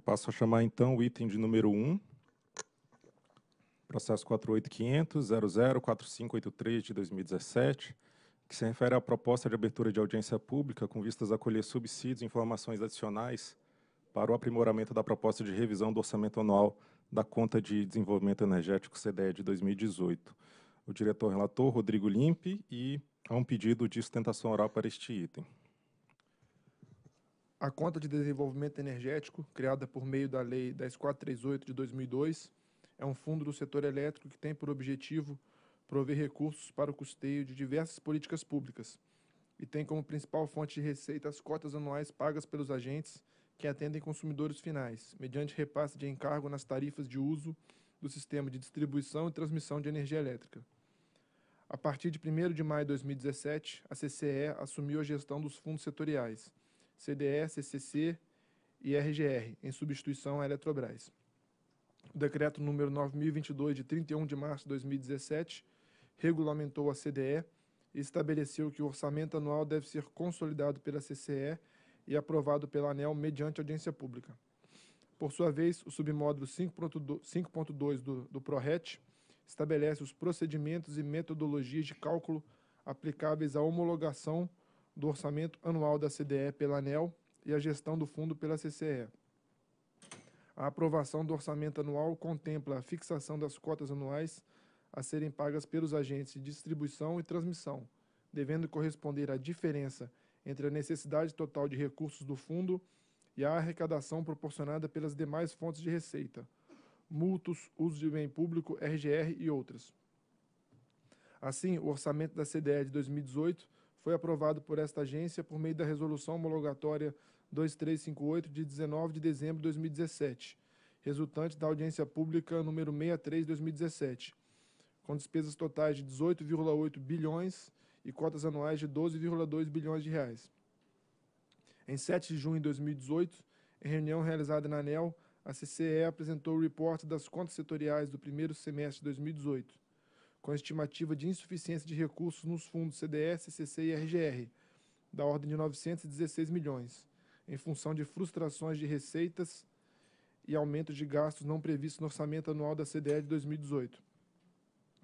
passo a chamar então o item de número 1, processo 48500004583 de 2017, que se refere à proposta de abertura de audiência pública com vistas a colher subsídios e informações adicionais para o aprimoramento da proposta de revisão do orçamento anual da conta de desenvolvimento energético CDE de 2018. O diretor relator, Rodrigo Limpe, e há um pedido de sustentação oral para este item. A conta de desenvolvimento energético, criada por meio da Lei 10438 de 2002, é um fundo do setor elétrico que tem por objetivo prover recursos para o custeio de diversas políticas públicas e tem como principal fonte de receita as cotas anuais pagas pelos agentes que atendem consumidores finais, mediante repasse de encargo nas tarifas de uso do sistema de distribuição e transmissão de energia elétrica. A partir de 1 de maio de 2017, a CCE assumiu a gestão dos fundos setoriais CDE, CCC e RGR, em substituição à Eletrobras. O decreto número 9022 de 31 de março de 2017 regulamentou a CDE e estabeleceu que o orçamento anual deve ser consolidado pela CCE e aprovado pela ANEL mediante audiência pública. Por sua vez, o submódulo 5.2 do, do PRORET estabelece os procedimentos e metodologias de cálculo aplicáveis à homologação do orçamento anual da CDE pela ANEL e a gestão do fundo pela CCE. A aprovação do orçamento anual contempla a fixação das cotas anuais a serem pagas pelos agentes de distribuição e transmissão, devendo corresponder à diferença entre a necessidade total de recursos do fundo e a arrecadação proporcionada pelas demais fontes de receita, multos, uso de bem público, RGR e outras. Assim, o orçamento da CDE de 2018 foi aprovado por esta agência por meio da Resolução Homologatória 2358, de 19 de dezembro de 2017, resultante da audiência pública número 63-2017, de com despesas totais de 18,8 bilhões e cotas anuais de 12,2 bilhões de reais. Em 7 de junho de 2018, em reunião realizada na ANEL, a CCE apresentou o reporte das contas setoriais do primeiro semestre de 2018 com a estimativa de insuficiência de recursos nos fundos CDS, CC e RGR, da ordem de 916 milhões, em função de frustrações de receitas e aumento de gastos não previstos no orçamento anual da CDE de 2018.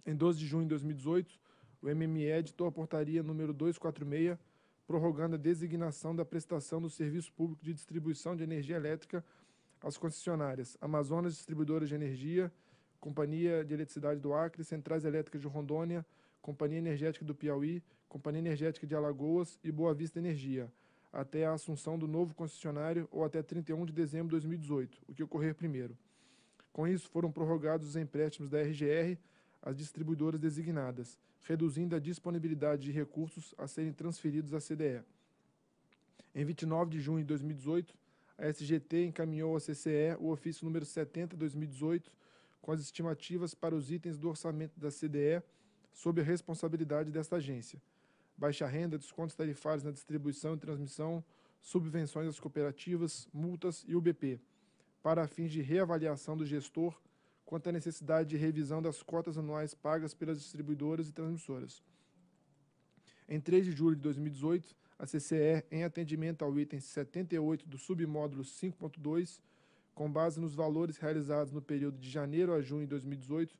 Em 12 de junho de 2018, o MME editou a portaria número 246, prorrogando a designação da prestação do serviço público de distribuição de energia elétrica às concessionárias Amazonas Distribuidoras de Energia, Companhia de Eletricidade do Acre, Centrais Elétricas de Rondônia, Companhia Energética do Piauí, Companhia Energética de Alagoas e Boa Vista Energia, até a assunção do novo concessionário ou até 31 de dezembro de 2018, o que ocorrer primeiro. Com isso, foram prorrogados os empréstimos da RGR às distribuidoras designadas, reduzindo a disponibilidade de recursos a serem transferidos à CDE. Em 29 de junho de 2018, a SGT encaminhou à CCE o ofício número 70-2018, com as estimativas para os itens do orçamento da CDE sob a responsabilidade desta agência. Baixa renda, descontos tarifários na distribuição e transmissão, subvenções às cooperativas, multas e UBP, para fins de reavaliação do gestor quanto à necessidade de revisão das cotas anuais pagas pelas distribuidoras e transmissoras. Em 3 de julho de 2018, a CCE, em atendimento ao item 78 do submódulo 5.2, com base nos valores realizados no período de janeiro a junho de 2018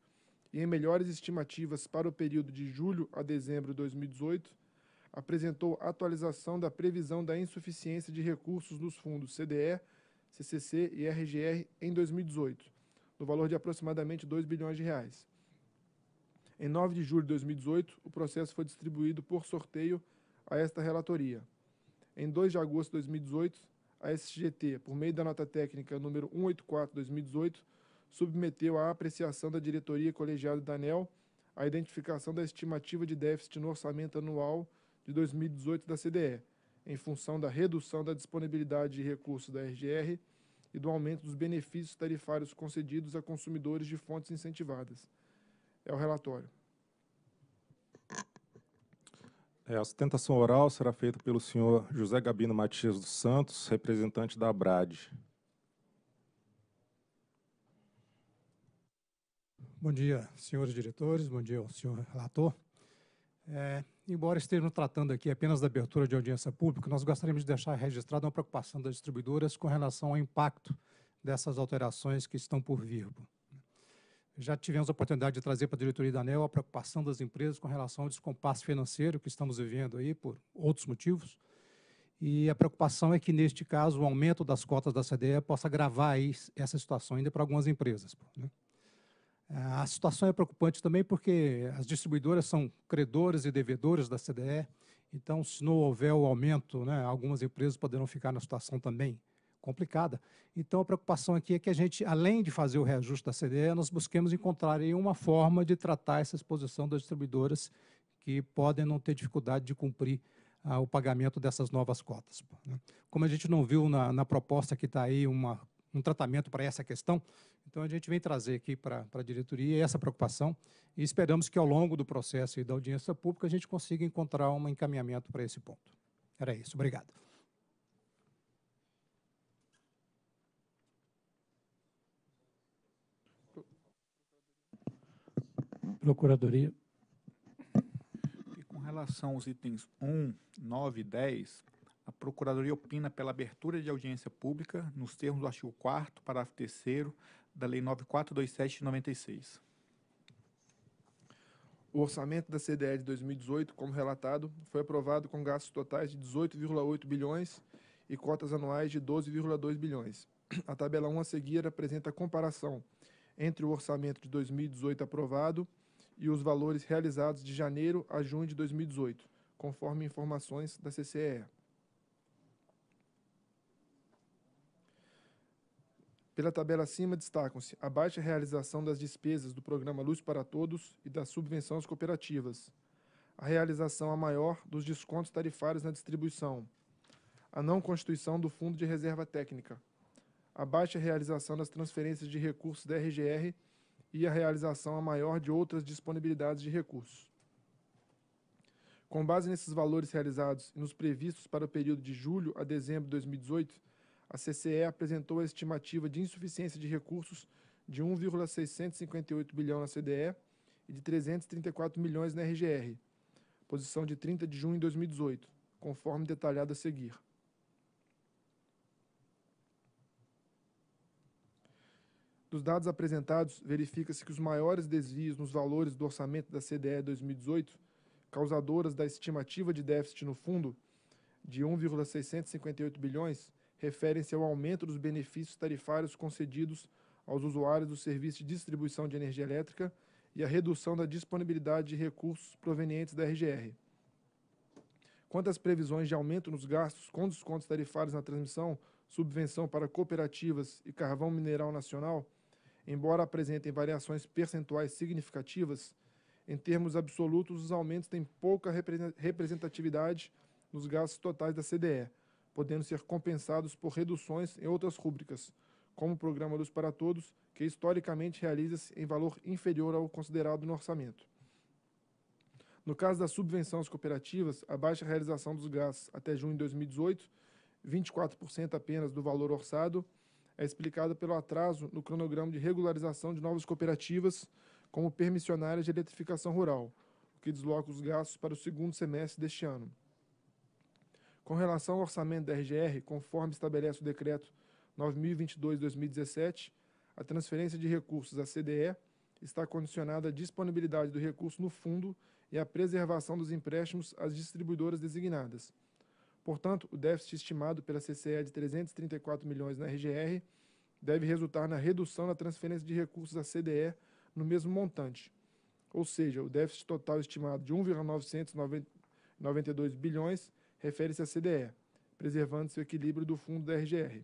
e em melhores estimativas para o período de julho a dezembro de 2018, apresentou atualização da previsão da insuficiência de recursos dos fundos CDE, CCC e RGR em 2018, no valor de aproximadamente 2 bilhões de reais. Em 9 de julho de 2018, o processo foi distribuído por sorteio a esta relatoria. Em 2 de agosto de 2018, a SGT, por meio da nota técnica número 184/2018, submeteu à apreciação da diretoria colegiada da ANEL a identificação da estimativa de déficit no orçamento anual de 2018 da CDE, em função da redução da disponibilidade de recursos da RGR e do aumento dos benefícios tarifários concedidos a consumidores de fontes incentivadas. É o relatório. É, a sustentação oral será feita pelo senhor José Gabino Matias dos Santos, representante da ABRAD. Bom dia, senhores diretores, bom dia ao senhor relator. É, embora estejamos tratando aqui apenas da abertura de audiência pública, nós gostaríamos de deixar registrada uma preocupação das distribuidoras com relação ao impacto dessas alterações que estão por vir. Já tivemos a oportunidade de trazer para a diretoria da ANEL a preocupação das empresas com relação ao descompasso financeiro que estamos vivendo aí por outros motivos. E a preocupação é que, neste caso, o aumento das cotas da CDE possa agravar essa situação ainda para algumas empresas. Né? A situação é preocupante também porque as distribuidoras são credores e devedoras da CDE, então, se não houver o aumento, né, algumas empresas poderão ficar na situação também complicada. Então, a preocupação aqui é que a gente, além de fazer o reajuste da CDE, nós busquemos encontrar uma forma de tratar essa exposição das distribuidoras que podem não ter dificuldade de cumprir ah, o pagamento dessas novas cotas. Né? Como a gente não viu na, na proposta que está aí uma, um tratamento para essa questão, então a gente vem trazer aqui para a diretoria essa preocupação e esperamos que ao longo do processo e da audiência pública a gente consiga encontrar um encaminhamento para esse ponto. Era isso. Obrigado. Procuradoria. E com relação aos itens 1, 9 e 10, a Procuradoria opina pela abertura de audiência pública nos termos do artigo 4 parágrafo 3 da Lei 9427 de 96. O orçamento da CDE de 2018, como relatado, foi aprovado com gastos totais de 18,8 bilhões e cotas anuais de 12,2 bilhões. A tabela 1 a seguir apresenta a comparação entre o orçamento de 2018 aprovado e os valores realizados de janeiro a junho de 2018, conforme informações da CCE. Pela tabela acima, destacam-se a baixa realização das despesas do programa Luz para Todos e das subvenções cooperativas, a realização a maior dos descontos tarifários na distribuição, a não constituição do Fundo de Reserva Técnica, a baixa realização das transferências de recursos da RGR e a realização a maior de outras disponibilidades de recursos. Com base nesses valores realizados e nos previstos para o período de julho a dezembro de 2018, a CCE apresentou a estimativa de insuficiência de recursos de 1,658 bilhão na CDE e de 334 milhões na RGR, posição de 30 de junho de 2018, conforme detalhado a seguir. Dos dados apresentados, verifica-se que os maiores desvios nos valores do orçamento da CDE 2018, causadoras da estimativa de déficit no fundo de 1,658 bilhões, referem-se ao aumento dos benefícios tarifários concedidos aos usuários do serviço de distribuição de energia elétrica e à redução da disponibilidade de recursos provenientes da RGR. Quanto às previsões de aumento nos gastos com descontos tarifários na transmissão, subvenção para cooperativas e carvão mineral nacional, Embora apresentem variações percentuais significativas, em termos absolutos, os aumentos têm pouca representatividade nos gastos totais da CDE, podendo ser compensados por reduções em outras rúbricas, como o Programa Luz para Todos, que historicamente realiza-se em valor inferior ao considerado no orçamento. No caso das subvenções cooperativas, a baixa realização dos gastos até junho de 2018, 24% apenas do valor orçado, é explicada pelo atraso no cronograma de regularização de novas cooperativas como permissionárias de eletrificação rural, o que desloca os gastos para o segundo semestre deste ano. Com relação ao orçamento da RGR, conforme estabelece o Decreto 9022-2017, a transferência de recursos à CDE está condicionada à disponibilidade do recurso no fundo e à preservação dos empréstimos às distribuidoras designadas, Portanto, o déficit estimado pela CCE de 334 milhões na RGR deve resultar na redução da transferência de recursos à CDE no mesmo montante. Ou seja, o déficit total estimado de 1,992 bilhões refere-se à CDE, preservando-se o equilíbrio do fundo da RGR.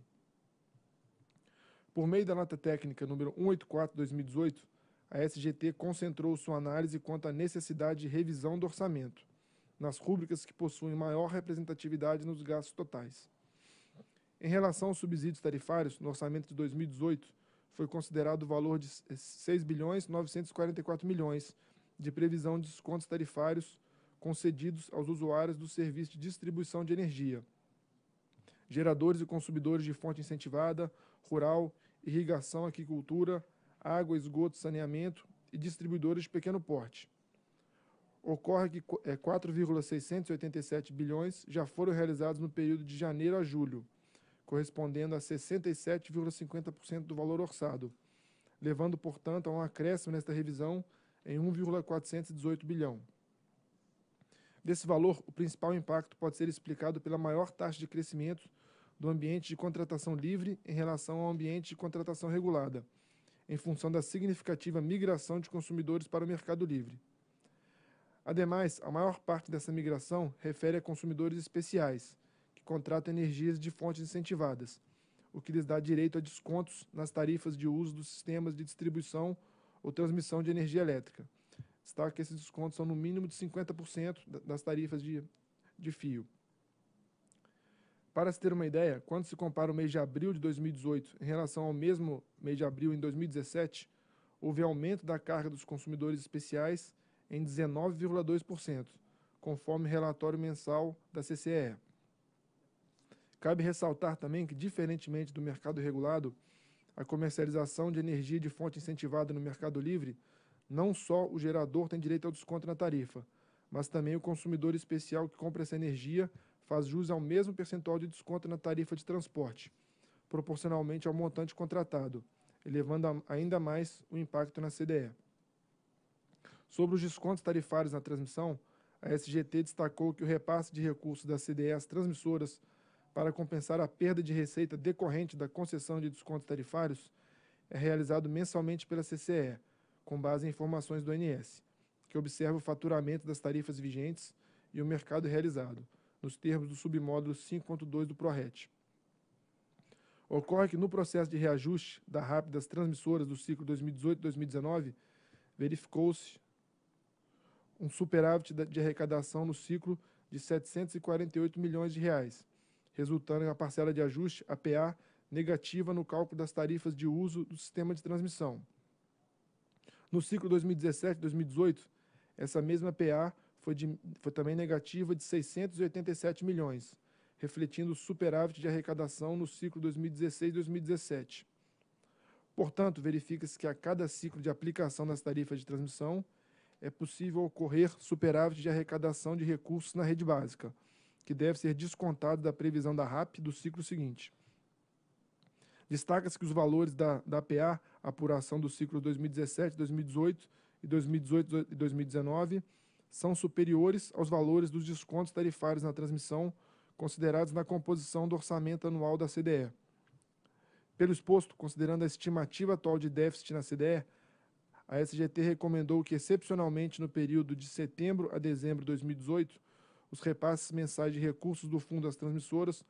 Por meio da nota técnica número 184/2018, a SGT concentrou sua análise quanto à necessidade de revisão do orçamento nas rubricas que possuem maior representatividade nos gastos totais. Em relação aos subsídios tarifários, no orçamento de 2018 foi considerado o valor de 6 bilhões 944 milhões de previsão de descontos tarifários concedidos aos usuários do serviço de distribuição de energia, geradores e consumidores de fonte incentivada, rural, irrigação, aquicultura, água, esgoto, saneamento e distribuidores de pequeno porte ocorre que 4,687 é, bilhões já foram realizados no período de janeiro a julho, correspondendo a 67,50% do valor orçado, levando, portanto, a um acréscimo nesta revisão em 1,418 bilhão. Desse valor, o principal impacto pode ser explicado pela maior taxa de crescimento do ambiente de contratação livre em relação ao ambiente de contratação regulada, em função da significativa migração de consumidores para o mercado livre. Ademais, a maior parte dessa migração refere a consumidores especiais, que contratam energias de fontes incentivadas, o que lhes dá direito a descontos nas tarifas de uso dos sistemas de distribuição ou transmissão de energia elétrica. Destaca que esses descontos são no mínimo de 50% das tarifas de, de fio. Para se ter uma ideia, quando se compara o mês de abril de 2018 em relação ao mesmo mês de abril em 2017, houve aumento da carga dos consumidores especiais em 19,2%, conforme relatório mensal da CCE. Cabe ressaltar também que, diferentemente do mercado regulado, a comercialização de energia de fonte incentivada no Mercado Livre, não só o gerador tem direito ao desconto na tarifa, mas também o consumidor especial que compra essa energia faz jus ao mesmo percentual de desconto na tarifa de transporte, proporcionalmente ao montante contratado, elevando ainda mais o impacto na CDE. Sobre os descontos tarifários na transmissão, a SGT destacou que o repasse de recursos das CDS transmissoras para compensar a perda de receita decorrente da concessão de descontos tarifários é realizado mensalmente pela CCE, com base em informações do ANS, que observa o faturamento das tarifas vigentes e o mercado realizado, nos termos do submódulo 5.2 do PRORET. Ocorre que no processo de reajuste da RAP das transmissoras do ciclo 2018-2019, verificou-se um superávit de arrecadação no ciclo de 748 milhões de reais, resultando em uma parcela de ajuste (APA) negativa no cálculo das tarifas de uso do sistema de transmissão. No ciclo 2017/2018, essa mesma PA foi, de, foi também negativa de 687 milhões, refletindo o superávit de arrecadação no ciclo 2016/2017. Portanto, verifica-se que a cada ciclo de aplicação das tarifas de transmissão, é possível ocorrer superávit de arrecadação de recursos na rede básica, que deve ser descontado da previsão da RAP do ciclo seguinte. Destaca-se que os valores da, da PA, apuração do ciclo 2017, 2018 e 2018 e 2019, são superiores aos valores dos descontos tarifários na transmissão considerados na composição do orçamento anual da CDE. Pelo exposto, considerando a estimativa atual de déficit na CDE, a SGT recomendou que, excepcionalmente, no período de setembro a dezembro de 2018, os repasses mensais de recursos do fundo às transmissoras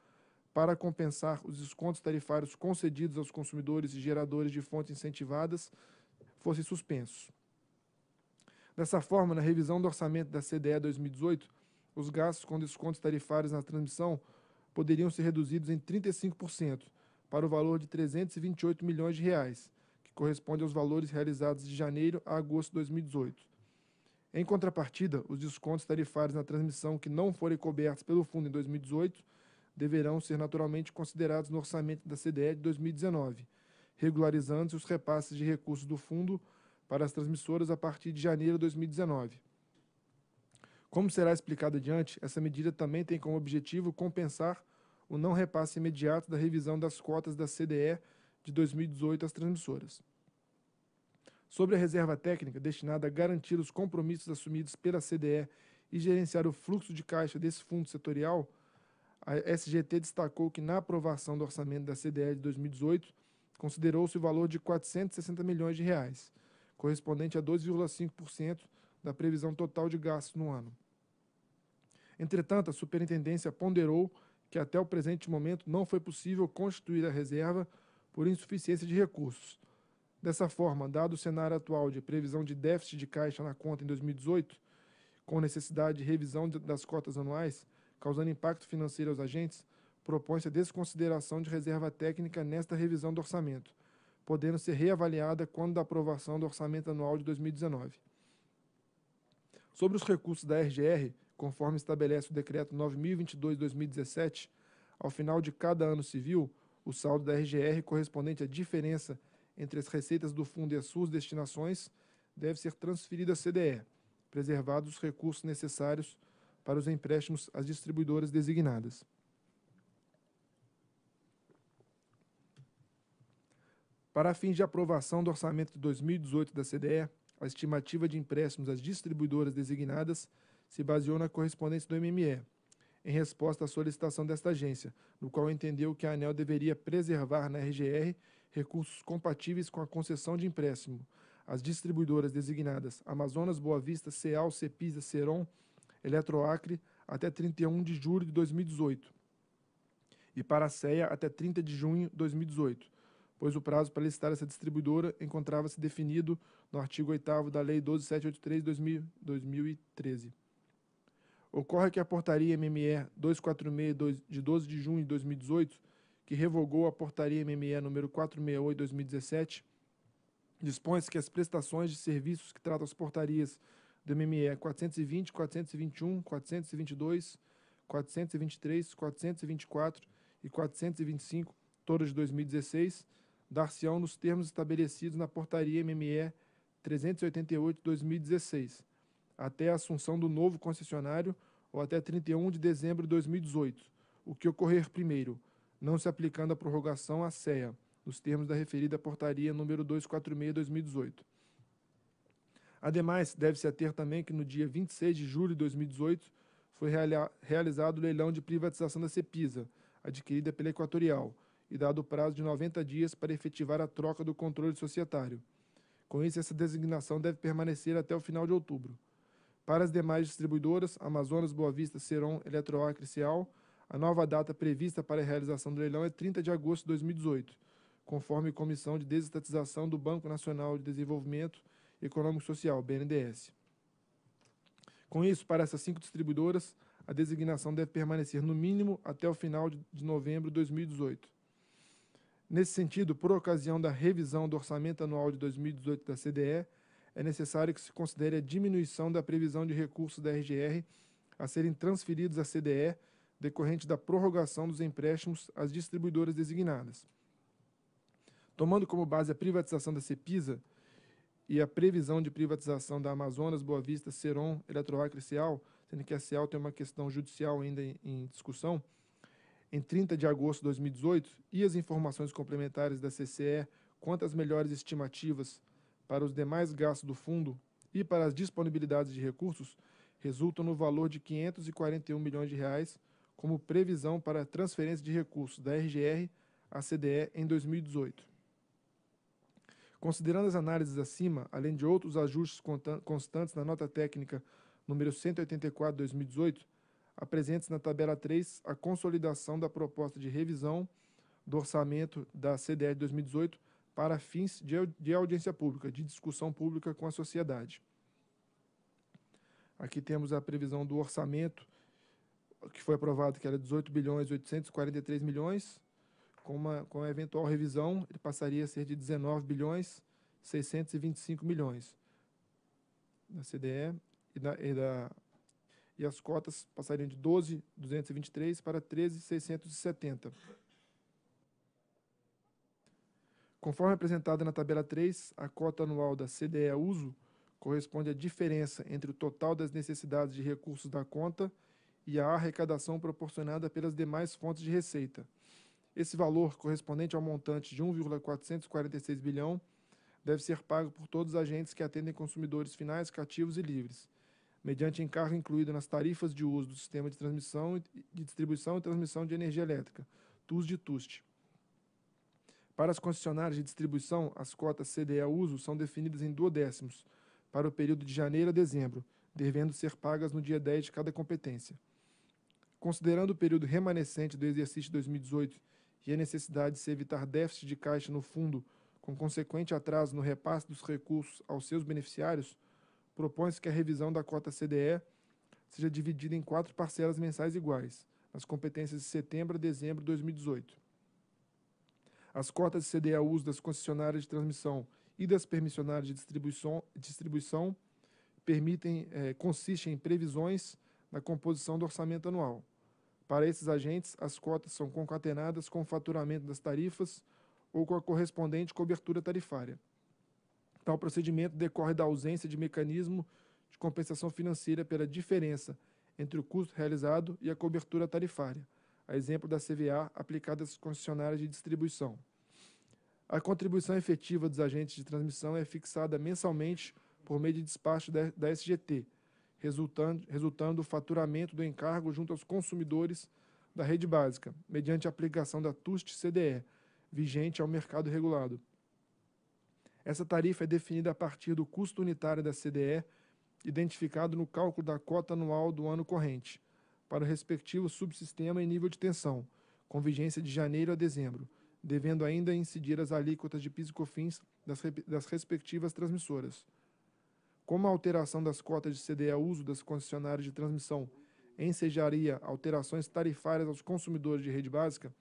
para compensar os descontos tarifários concedidos aos consumidores e geradores de fontes incentivadas fossem suspensos. Dessa forma, na revisão do orçamento da CDE 2018, os gastos com descontos tarifários na transmissão poderiam ser reduzidos em 35% para o valor de 328 milhões de reais corresponde aos valores realizados de janeiro a agosto de 2018. Em contrapartida, os descontos tarifários na transmissão que não forem cobertos pelo fundo em 2018 deverão ser naturalmente considerados no orçamento da CDE de 2019, regularizando-se os repasses de recursos do fundo para as transmissoras a partir de janeiro de 2019. Como será explicado adiante, essa medida também tem como objetivo compensar o não repasse imediato da revisão das cotas da CDE de 2018 às transmissoras. Sobre a reserva técnica destinada a garantir os compromissos assumidos pela CDE e gerenciar o fluxo de caixa desse fundo setorial, a SGT destacou que na aprovação do orçamento da CDE de 2018, considerou-se o valor de 460 milhões de reais, correspondente a 2,5% da previsão total de gastos no ano. Entretanto, a superintendência ponderou que até o presente momento não foi possível constituir a reserva por insuficiência de recursos. Dessa forma, dado o cenário atual de previsão de déficit de caixa na conta em 2018, com necessidade de revisão das cotas anuais, causando impacto financeiro aos agentes, propõe-se a desconsideração de reserva técnica nesta revisão do orçamento, podendo ser reavaliada quando da aprovação do orçamento anual de 2019. Sobre os recursos da RGR, conforme estabelece o Decreto 9022-2017, ao final de cada ano civil, o saldo da RGR correspondente à diferença entre as receitas do fundo e as suas destinações deve ser transferido à CDE, preservados os recursos necessários para os empréstimos às distribuidoras designadas. Para fins de aprovação do orçamento de 2018 da CDE, a estimativa de empréstimos às distribuidoras designadas se baseou na correspondência do MME, em resposta à solicitação desta agência, no qual entendeu que a ANEL deveria preservar na RGR recursos compatíveis com a concessão de empréstimo. As distribuidoras designadas Amazonas, Boa Vista, Ceal, Cepisa, Seron, Eletroacre, até 31 de julho de 2018 e para a CEA até 30 de junho de 2018, pois o prazo para listar essa distribuidora encontrava-se definido no artigo 8 da Lei 12783 de 2013. Ocorre que a portaria MME 246 de 12 de junho de 2018, que revogou a portaria MME número 468 de 2017, dispõe-se que as prestações de serviços que tratam as portarias do MME 420, 421, 422, 423, 424 e 425, todas de 2016, dar-se-ão nos termos estabelecidos na portaria MME 388 de 2016, até a assunção do novo concessionário ou até 31 de dezembro de 2018, o que ocorrer primeiro, não se aplicando a prorrogação à CEA, nos termos da referida portaria número 246/2018. Ademais, deve-se ater também que no dia 26 de julho de 2018 foi realizado o leilão de privatização da Cepisa, adquirida pela Equatorial, e dado o prazo de 90 dias para efetivar a troca do controle societário. Com isso, essa designação deve permanecer até o final de outubro. Para as demais distribuidoras, Amazonas, Boa Vista, Seron, Eletroacre e Cial, a nova data prevista para a realização do leilão é 30 de agosto de 2018, conforme Comissão de Desestatização do Banco Nacional de Desenvolvimento Econômico e Social, BNDES. Com isso, para essas cinco distribuidoras, a designação deve permanecer no mínimo até o final de novembro de 2018. Nesse sentido, por ocasião da revisão do orçamento anual de 2018 da CDE, é necessário que se considere a diminuição da previsão de recursos da RGR a serem transferidos à CDE decorrente da prorrogação dos empréstimos às distribuidoras designadas. Tomando como base a privatização da Cepisa e a previsão de privatização da Amazonas, Boa Vista, Seron, Eletroacre e Seal, sendo que a Seal tem uma questão judicial ainda em discussão, em 30 de agosto de 2018, e as informações complementares da CCE quanto às melhores estimativas para os demais gastos do fundo e para as disponibilidades de recursos resultam no valor de 541 milhões de reais como previsão para transferência de recursos da RGR à CDE em 2018. Considerando as análises acima, além de outros ajustes constantes na nota técnica número 184/2018, apresentes na tabela 3 a consolidação da proposta de revisão do orçamento da CDE de 2018 para fins de, de audiência pública, de discussão pública com a sociedade. Aqui temos a previsão do orçamento, que foi aprovado, que era 18 bilhões 843 milhões, com uma, com uma eventual revisão, ele passaria a ser de 19 bilhões 625 milhões da CDE e, da, e, da, e as cotas passariam de 12.223 para 13.670. Conforme apresentada na tabela 3, a cota anual da CDE Uso corresponde à diferença entre o total das necessidades de recursos da conta e a arrecadação proporcionada pelas demais fontes de receita. Esse valor, correspondente ao montante de 1,446 bilhão, deve ser pago por todos os agentes que atendem consumidores finais, cativos e livres, mediante encargo incluído nas tarifas de uso do sistema de transmissão, de distribuição e transmissão de energia elétrica, TUS de TUST. Para as concessionárias de distribuição, as cotas CDE uso são definidas em duodécimos, para o período de janeiro a dezembro, devendo ser pagas no dia 10 de cada competência. Considerando o período remanescente do exercício 2018 e a necessidade de se evitar déficit de caixa no fundo, com consequente atraso no repasse dos recursos aos seus beneficiários, propõe-se que a revisão da cota CDE seja dividida em quatro parcelas mensais iguais, nas competências de setembro a dezembro de 2018 as cotas de CDAUs das concessionárias de transmissão e das permissionárias de distribuição, distribuição permitem, é, consistem em previsões na composição do orçamento anual. Para esses agentes, as cotas são concatenadas com o faturamento das tarifas ou com a correspondente cobertura tarifária. Tal procedimento decorre da ausência de mecanismo de compensação financeira pela diferença entre o custo realizado e a cobertura tarifária, a exemplo da CVA aplicada às concessionárias de distribuição. A contribuição efetiva dos agentes de transmissão é fixada mensalmente por meio de despacho da SGT, resultando, resultando o faturamento do encargo junto aos consumidores da rede básica, mediante a aplicação da TUST-CDE, vigente ao mercado regulado. Essa tarifa é definida a partir do custo unitário da CDE, identificado no cálculo da cota anual do ano corrente, para o respectivo subsistema e nível de tensão, com vigência de janeiro a dezembro, devendo ainda incidir as alíquotas de PIS e COFINS das, das respectivas transmissoras. Como a alteração das cotas de CDE a uso das concessionárias de transmissão ensejaria alterações tarifárias aos consumidores de rede básica,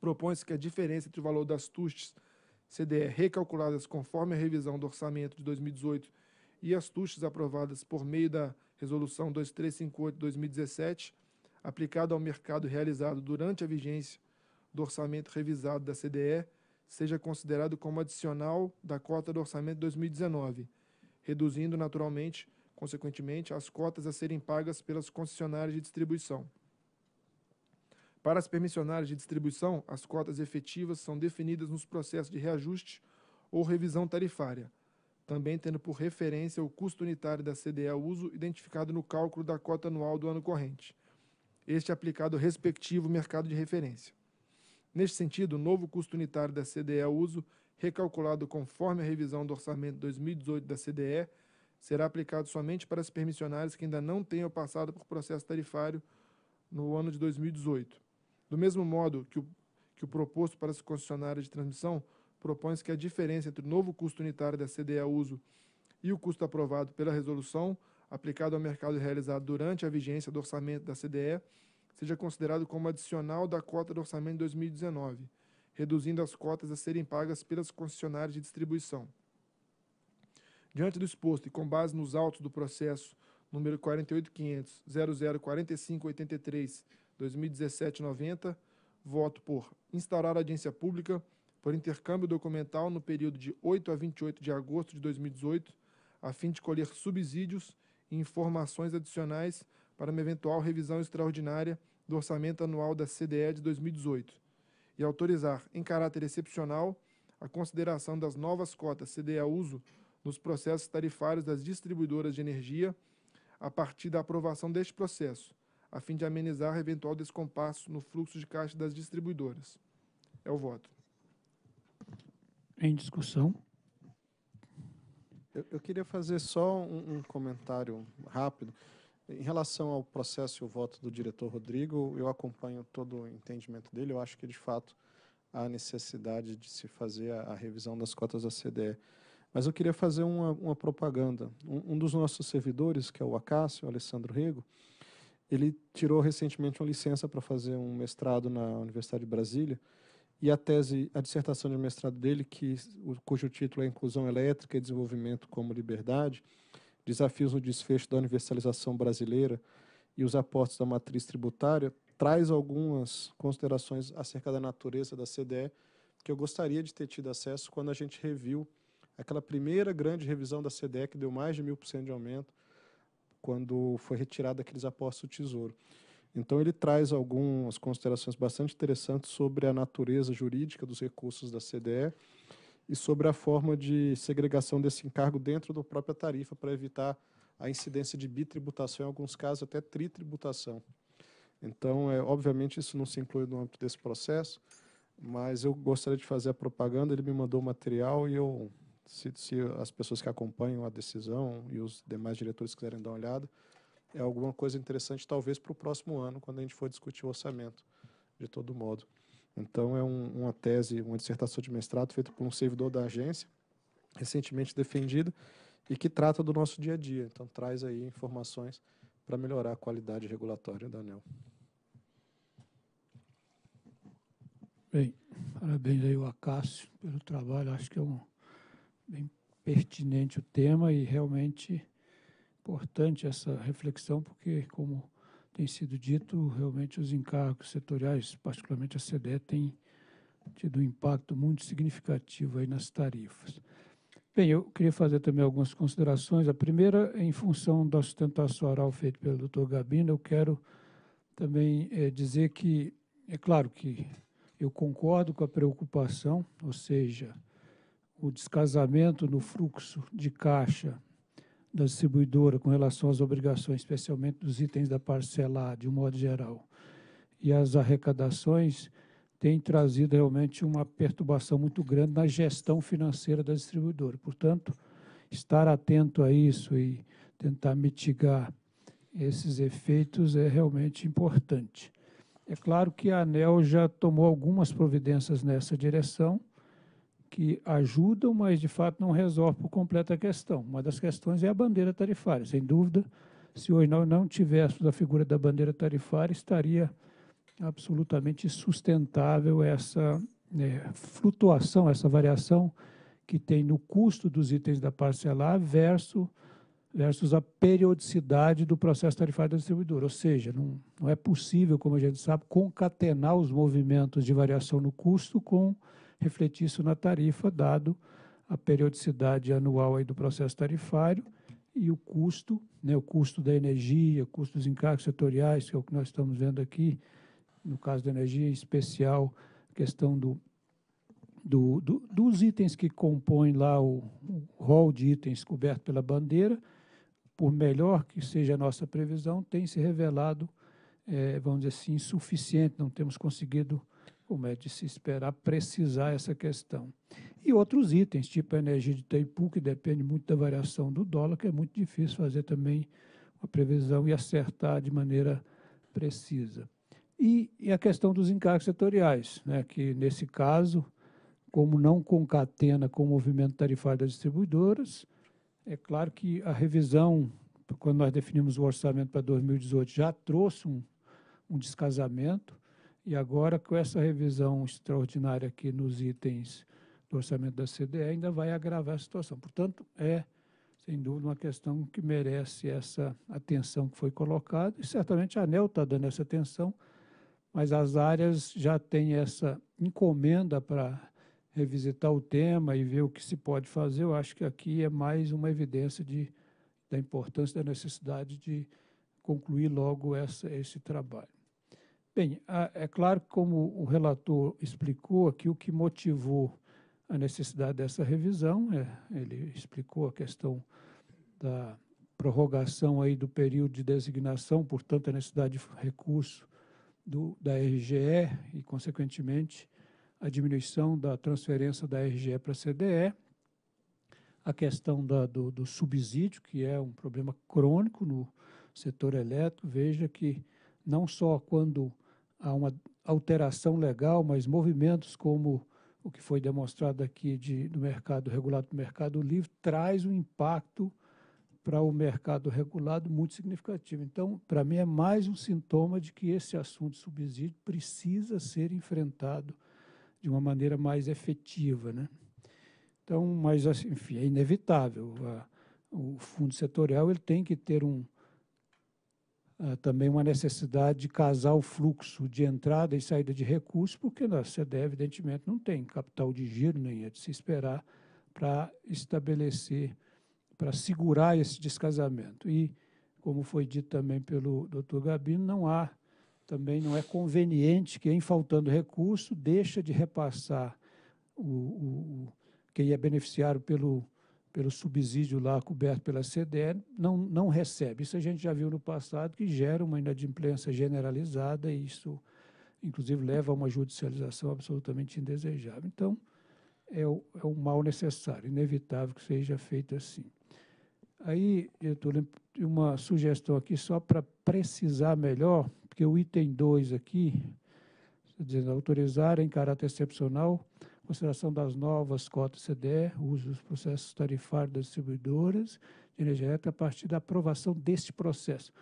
propõe-se que a diferença entre o valor das TUSTs CDE recalculadas conforme a revisão do orçamento de 2018 e as TUSTs aprovadas por meio da Resolução 2358-2017, aplicada ao mercado realizado durante a vigência do orçamento revisado da CDE, seja considerado como adicional da cota do orçamento 2019, reduzindo naturalmente, consequentemente, as cotas a serem pagas pelas concessionárias de distribuição. Para as permissionárias de distribuição, as cotas efetivas são definidas nos processos de reajuste ou revisão tarifária também tendo por referência o custo unitário da CDE ao uso identificado no cálculo da cota anual do ano corrente, este aplicado ao respectivo mercado de referência. Neste sentido, o novo custo unitário da CDE ao uso, recalculado conforme a revisão do orçamento 2018 da CDE, será aplicado somente para os permissionárias que ainda não tenham passado por processo tarifário no ano de 2018. Do mesmo modo que o, que o proposto para as concessionárias de transmissão, propõe-se que a diferença entre o novo custo unitário da CDE a uso e o custo aprovado pela resolução aplicado ao mercado realizado durante a vigência do orçamento da CDE seja considerado como adicional da cota do orçamento de 2019, reduzindo as cotas a serem pagas pelas concessionárias de distribuição. Diante do exposto e com base nos autos do processo número 48500 2017 90 voto por instaurar a audiência pública por intercâmbio documental no período de 8 a 28 de agosto de 2018, a fim de colher subsídios e informações adicionais para uma eventual revisão extraordinária do orçamento anual da CDE de 2018 e autorizar, em caráter excepcional, a consideração das novas cotas CDE a uso nos processos tarifários das distribuidoras de energia a partir da aprovação deste processo, a fim de amenizar eventual descompasso no fluxo de caixa das distribuidoras. É o voto em discussão. Eu, eu queria fazer só um, um, comentário rápido. Em relação ao processo e o voto do diretor Rodrigo, eu acompanho todo o entendimento dele. Eu acho que, de fato, há necessidade de se fazer a, a revisão das cotas da CDE. Mas eu queria fazer uma, uma propaganda. Um, um, dos nossos servidores, que é o Acácio, o Alessandro Rego, ele tirou recentemente uma licença para fazer um mestrado na Universidade de Brasília e a tese, a dissertação de mestrado dele, que, cujo título é Inclusão Elétrica e Desenvolvimento como Liberdade, Desafios no Desfecho da Universalização Brasileira e os Aportes da Matriz Tributária, traz algumas considerações acerca da natureza da CDE que eu gostaria de ter tido acesso quando a gente reviu aquela primeira grande revisão da CDE que deu mais de mil por cento de aumento quando foi retirada aqueles apostos do Tesouro. Então, ele traz algumas considerações bastante interessantes sobre a natureza jurídica dos recursos da CDE e sobre a forma de segregação desse encargo dentro da própria tarifa para evitar a incidência de bitributação, em alguns casos até tritributação. Então, é, obviamente, isso não se inclui no âmbito desse processo, mas eu gostaria de fazer a propaganda, ele me mandou o material e eu, se, se as pessoas que acompanham a decisão e os demais diretores quiserem dar uma olhada, é alguma coisa interessante, talvez, para o próximo ano, quando a gente for discutir o orçamento, de todo modo. Então, é um, uma tese, uma dissertação de mestrado feita por um servidor da agência, recentemente defendida, e que trata do nosso dia a dia. Então, traz aí informações para melhorar a qualidade regulatória da ANEL. Bem, parabéns aí ao Acácio pelo trabalho. Acho que é um bem pertinente o tema e realmente importante essa reflexão, porque, como tem sido dito, realmente os encargos setoriais, particularmente a CDE, têm tido um impacto muito significativo aí nas tarifas. Bem, eu queria fazer também algumas considerações. A primeira, em função da sustentação oral feita pelo doutor Gabino, eu quero também é, dizer que, é claro que eu concordo com a preocupação, ou seja, o descasamento no fluxo de caixa da distribuidora com relação às obrigações, especialmente dos itens da parcela A, de um modo geral, e as arrecadações, tem trazido realmente uma perturbação muito grande na gestão financeira da distribuidora. Portanto, estar atento a isso e tentar mitigar esses efeitos é realmente importante. É claro que a ANEL já tomou algumas providências nessa direção, que ajudam, mas de fato não resolve por completo a questão. Uma das questões é a bandeira tarifária. Sem dúvida, se hoje nós não tivéssemos a figura da bandeira tarifária, estaria absolutamente sustentável essa né, flutuação, essa variação que tem no custo dos itens da parcelar versus, versus a periodicidade do processo tarifário da distribuidora. Ou seja, não, não é possível, como a gente sabe, concatenar os movimentos de variação no custo com refletir isso na tarifa, dado a periodicidade anual aí do processo tarifário e o custo, né, o custo da energia, o custo dos encargos setoriais, que é o que nós estamos vendo aqui, no caso da energia, em especial, questão do, do, do, dos itens que compõem lá o, o rol de itens coberto pela bandeira, por melhor que seja a nossa previsão, tem se revelado, é, vamos dizer assim, insuficiente, não temos conseguido como é de se esperar, precisar essa questão. E outros itens, tipo a energia de Taipu, que depende muito da variação do dólar, que é muito difícil fazer também uma previsão e acertar de maneira precisa. E, e a questão dos encargos setoriais, né, que nesse caso, como não concatena com o movimento tarifário das distribuidoras, é claro que a revisão, quando nós definimos o orçamento para 2018, já trouxe um, um descasamento, e agora, com essa revisão extraordinária aqui nos itens do orçamento da CDE, ainda vai agravar a situação. Portanto, é, sem dúvida, uma questão que merece essa atenção que foi colocada, e certamente a ANEL está dando essa atenção, mas as áreas já têm essa encomenda para revisitar o tema e ver o que se pode fazer. Eu acho que aqui é mais uma evidência de, da importância, da necessidade de concluir logo essa, esse trabalho. Bem, é claro que, como o relator explicou aqui, o que motivou a necessidade dessa revisão, é, ele explicou a questão da prorrogação aí do período de designação, portanto, a necessidade de recurso do, da RGE e, consequentemente, a diminuição da transferência da RGE para a CDE, a questão da, do, do subsídio, que é um problema crônico no setor elétrico. Veja que não só quando a uma alteração legal, mas movimentos como o que foi demonstrado aqui de, do mercado regulado para o mercado livre traz um impacto para o mercado regulado muito significativo. Então, para mim, é mais um sintoma de que esse assunto de subsídio precisa ser enfrentado de uma maneira mais efetiva. Né? Então, mas, assim, enfim, é inevitável. o fundo setorial ele tem que ter um, ah, também uma necessidade de casar o fluxo de entrada e saída de recursos, porque a CDE, evidentemente, não tem capital de giro, nem é de se esperar para estabelecer, para segurar esse descasamento. E, como foi dito também pelo doutor Gabino, não há, também não é conveniente quem, faltando recurso, deixa de repassar o, o, quem é beneficiário pelo pelo subsídio lá coberto pela CDE, não, não recebe. Isso a gente já viu no passado, que gera uma inadimplência generalizada e isso, inclusive, leva a uma judicialização absolutamente indesejável. Então, é, o, é o mal necessário, inevitável que seja feito assim. Aí, diretor, uma sugestão aqui só para precisar melhor, porque o item 2 aqui, dizendo autorizar em caráter excepcional consideração das novas cotas CDE, uso dos processos tarifários das distribuidoras de energia elétrica a partir da aprovação deste processo.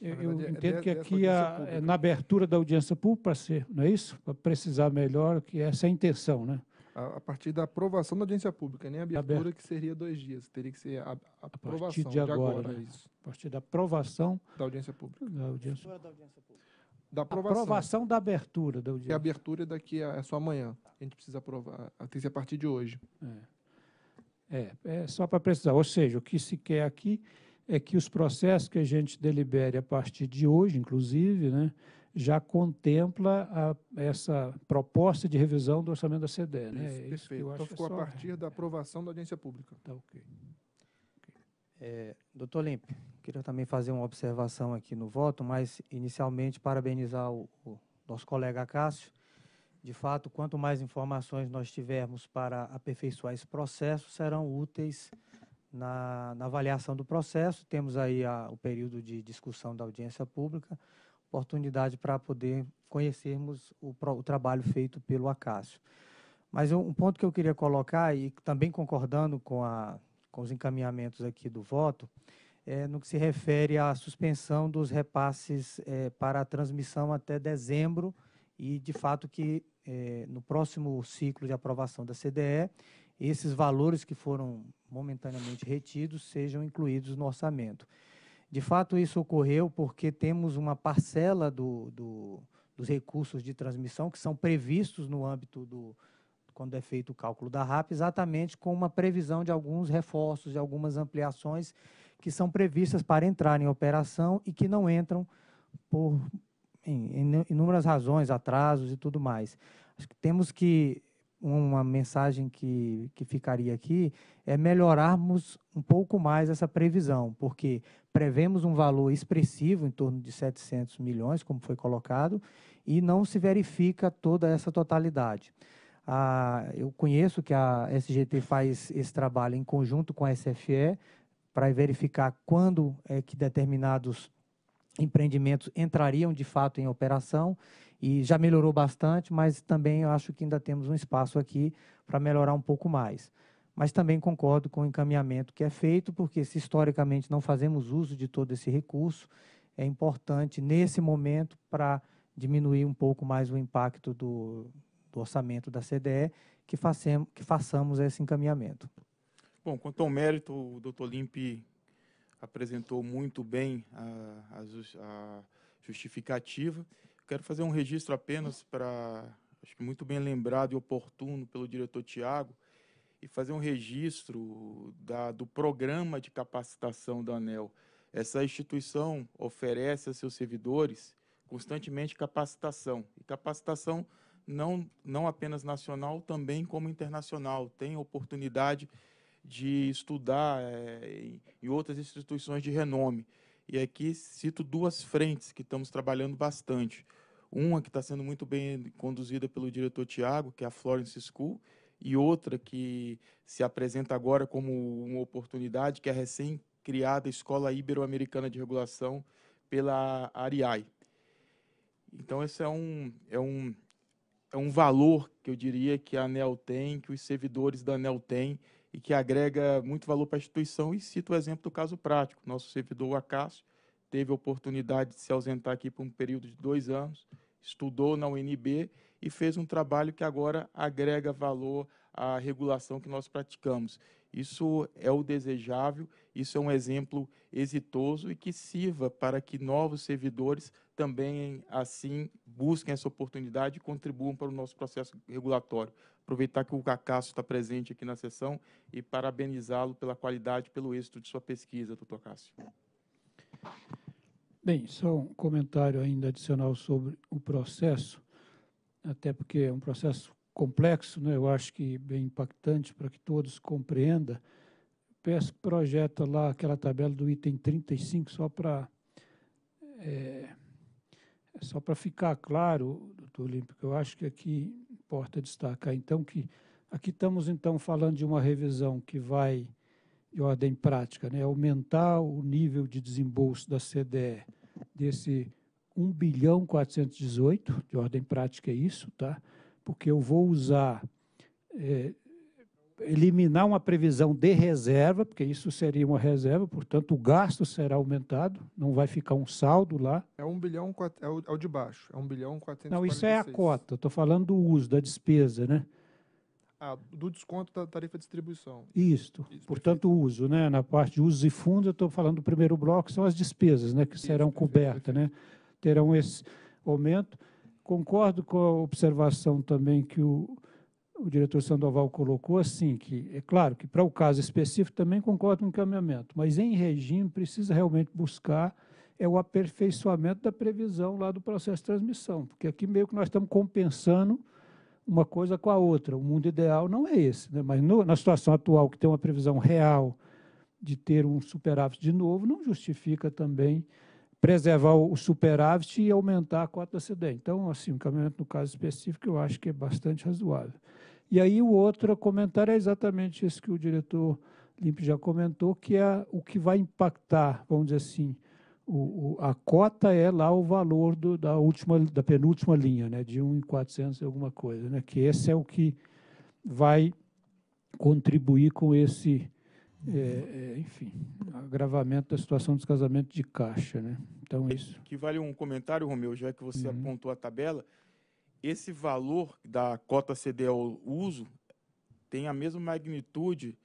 Eu, eu é entendo que aqui, a, é na abertura da audiência pública, para ser, não é isso? Para precisar melhor, que é essa é a intenção, né? A, partir da aprovação da audiência pública, nem a abertura, Aberto. que seria dois dias, teria que ser a, a aprovação a partir de agora. De agora né? A partir da aprovação da audiência pública. Da audiência, da audiência pública da aprovação. aprovação da abertura do dia. E a abertura é daqui é só amanhã. A gente precisa aprovar, tem que ser a partir de hoje. É, é, é só para precisar. Ou seja, o que se quer aqui é que os processos que a gente delibere a partir de hoje, inclusive, né, já contempla a, essa proposta de revisão do orçamento da CDE. Né? É isso, é perfeito. então é ficou a partir da aprovação da audiência pública. Tá ok. É, doutor Limpe, queria também fazer uma observação aqui no voto, mas inicialmente parabenizar o, o nosso colega Cássio. De fato, quanto mais informações nós tivermos para aperfeiçoar esse processo, serão úteis na, na, avaliação do processo. Temos aí a, o período de discussão da audiência pública, oportunidade para poder conhecermos o, o, trabalho feito pelo Acácio. Mas um ponto que eu queria colocar, e também concordando com a com os encaminhamentos aqui do voto, é, no que se refere à suspensão dos repasses é, para a transmissão até dezembro e, de fato, que é, no próximo ciclo de aprovação da CDE, esses valores que foram momentaneamente retidos sejam incluídos no orçamento. De fato, isso ocorreu porque temos uma parcela do, do, dos recursos de transmissão que são previstos no âmbito do, quando é feito o cálculo da RAP, exatamente com uma previsão de alguns reforços, de algumas ampliações que são previstas para entrar em operação e que não entram por inúmeras razões, atrasos e tudo mais. Acho que temos que uma mensagem que, que ficaria aqui é melhorarmos um pouco mais essa previsão, porque prevemos um valor expressivo, em torno de 700 milhões, como foi colocado, e não se verifica toda essa totalidade. A, ah, eu conheço que a SGT faz esse trabalho em conjunto com a SFE para verificar quando é que determinados empreendimentos entrariam de fato em operação e já melhorou bastante, mas também acho que ainda temos um espaço aqui para melhorar um pouco mais. Mas também concordo com o encaminhamento que é feito, porque se historicamente não fazemos uso de todo esse recurso, é importante nesse momento para diminuir um pouco mais o impacto do, do orçamento da CDE, que, façam, que façamos esse encaminhamento. Bom, quanto ao mérito, o doutor Limpe apresentou muito bem a, a justificativa. quero fazer um registro apenas para, acho que muito bem lembrado e oportuno pelo diretor Tiago, e fazer um registro da, do programa de capacitação da ANEL. Essa instituição oferece a seus servidores constantemente capacitação. E capacitação não, não apenas nacional, também como internacional. Tem oportunidade de estudar é, em outras instituições de renome. E aqui cito duas frentes que estamos trabalhando bastante. Uma que está sendo muito bem conduzida pelo diretor Tiago, que é a Florence School, e outra que se apresenta agora como uma oportunidade, que é a recém-criada Escola Ibero-Americana de Regulação pela ARIAI. Então, esse é um, é um, é um valor que eu diria que a ANEL tem, que os servidores da ANEL têm e que agrega muito valor para a instituição. E cito o exemplo do caso prático. Nosso servidor, o Acácio, teve a oportunidade de se ausentar aqui por um período de dois anos, estudou na UNB e fez um trabalho que agora agrega valor à regulação que nós praticamos. Isso é o desejável, isso é um exemplo exitoso e que sirva para que novos servidores também, assim, busquem essa oportunidade e contribuam para o nosso processo regulatório. Aproveitar que o Cacasso está presente aqui na sessão e parabenizá-lo pela qualidade, pelo êxito de sua pesquisa, doutor Cássio. Bem, só um comentário ainda adicional sobre o processo, até porque é um processo complexo, né? eu acho que bem impactante para que todos compreendam. Peço projeta lá aquela tabela do item 35 só para... É, é só para ficar claro, doutor Olímpico, eu acho que aqui importa destacar, então, que aqui estamos, então, falando de uma revisão que vai, de ordem prática, né, aumentar o nível de desembolso da CDE desse 1 bilhão 418, de ordem prática é isso, tá? Porque eu vou usar é, eliminar uma previsão de reserva, porque isso seria uma reserva, portanto, o gasto será aumentado, não vai ficar um saldo lá. É um bilhão, é o, é o de baixo, é 1 um bilhão 446. Não, isso é a cota, estou falando do uso, da despesa, né? Ah, do desconto da tarifa de distribuição. Isto, isso, portanto, o uso, né? Na parte de usos e fundos, eu estou falando do primeiro bloco, são as despesas, né? Que isso, serão cobertas, né? Terão esse aumento. Concordo com a observação também que o o diretor Sandoval colocou assim, que é claro que para o caso específico também concordo com o encaminhamento, mas em regime precisa realmente buscar é o aperfeiçoamento da previsão lá do processo de transmissão, porque aqui meio que nós estamos compensando uma coisa com a outra. O mundo ideal não é esse, né? mas no, na situação atual que tem uma previsão real de ter um superávit de novo, não justifica também preservar o superávit e aumentar a cota da CDE. Então, assim, o encaminhamento no caso específico eu acho que é bastante razoável. E aí o outro comentário é exatamente esse que o diretor Limpe já comentou, que é o que vai impactar, vamos dizer assim, o, o, a cota é lá o valor do, da última, da penúltima linha, né, de 1,400 alguma coisa, né, que esse é o que vai contribuir com esse, é, é, enfim, agravamento da situação dos casamentos de caixa, né. Então é isso. Que vale um comentário, Romeu, já que você uhum. apontou a tabela esse valor da cota CDE ao uso tem a mesma magnitude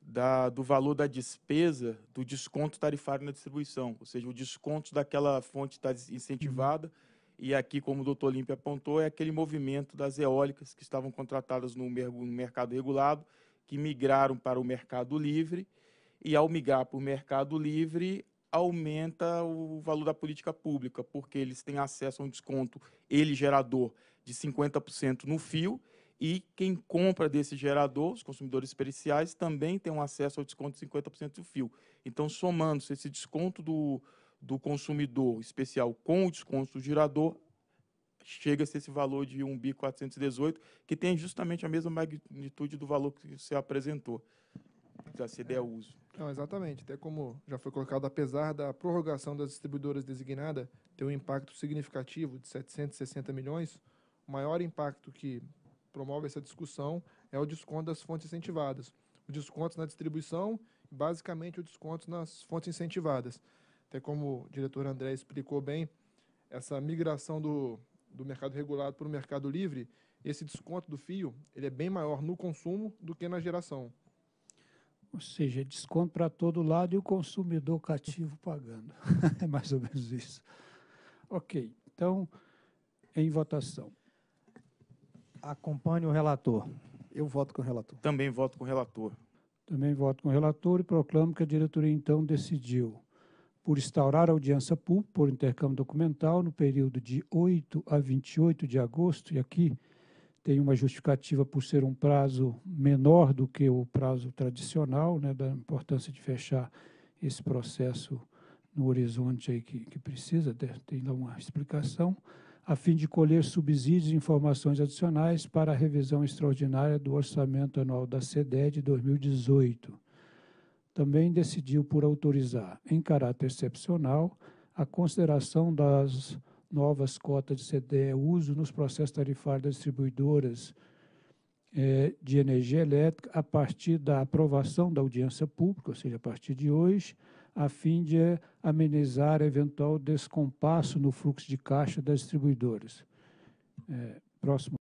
da, do valor da despesa do desconto tarifário na distribuição, ou seja, o desconto daquela fonte está incentivada. Uhum. E aqui, como o doutor Olímpio apontou, é aquele movimento das eólicas que estavam contratadas no mercado regulado, que migraram para o mercado livre, e ao migrar para o mercado livre, aumenta o valor da política pública, porque eles têm acesso a um desconto, ele gerador, de 50% no fio e quem compra desse gerador, os consumidores periciais, também tem um acesso ao desconto de 50% do fio. Então, somando-se esse desconto do, do consumidor especial com o desconto do gerador, chega-se esse valor de 1,418, que tem justamente a mesma magnitude do valor que você apresentou, da CDE é uso. Não, exatamente, até como já foi colocado, apesar da prorrogação das distribuidoras designada ter um impacto significativo de 760 milhões, o maior impacto que promove essa discussão é o desconto das fontes incentivadas. O desconto na distribuição basicamente, o desconto nas fontes incentivadas. Até como o diretor André explicou bem, essa migração do, do mercado regulado para o mercado livre, esse desconto do fio ele é bem maior no consumo do que na geração. Ou seja, é desconto para todo lado e o consumidor cativo pagando. é mais ou menos isso. Ok, então, em votação. Acompanhe o relator. Eu voto com o relator. Também voto com o relator. Também voto com o relator e proclamo que a diretoria então decidiu por instaurar a audiência pública por intercâmbio documental no período de 8 a 28 de agosto, e aqui tem uma justificativa por ser um prazo menor do que o prazo tradicional, né, da importância de fechar esse processo no horizonte aí que, que precisa, tem lá uma explicação a fim de colher subsídios e informações adicionais para a revisão extraordinária do orçamento anual da CDE de 2018. Também decidiu por autorizar, em caráter excepcional, a consideração das novas cotas de CDE uso nos processos tarifários das distribuidoras eh, de energia elétrica a partir da aprovação da audiência pública, ou seja, a partir de hoje, a fim de amenizar eventual descompasso no fluxo de caixa das distribuidoras. É, próximo.